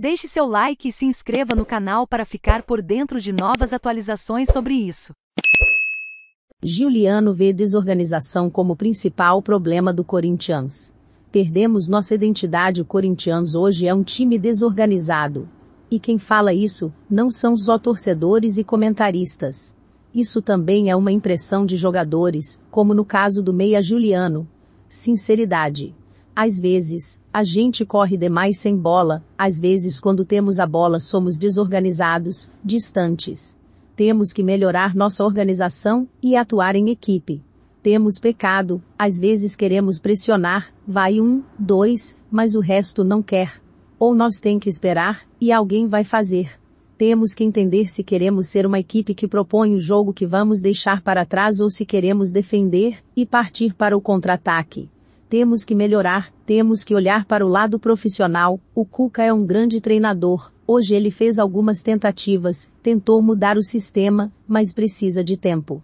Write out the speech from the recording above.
Deixe seu like e se inscreva no canal para ficar por dentro de novas atualizações sobre isso. Juliano vê desorganização como principal problema do Corinthians. Perdemos nossa identidade. O Corinthians hoje é um time desorganizado. E quem fala isso não são só torcedores e comentaristas. Isso também é uma impressão de jogadores, como no caso do meia Juliano. Sinceridade. Às vezes, a gente corre demais sem bola, às vezes quando temos a bola somos desorganizados, distantes. Temos que melhorar nossa organização e atuar em equipe. Temos pecado, às vezes queremos pressionar, vai um, dois, mas o resto não quer. Ou nós tem que esperar, e alguém vai fazer temos que entender se queremos ser uma equipe que propõe o jogo que vamos deixar para trás ou se queremos defender e partir para o contra-ataque. Temos que melhorar, temos que olhar para o lado profissional. O Cuca é um grande treinador. Hoje ele fez algumas tentativas, tentou mudar o sistema, mas precisa de tempo.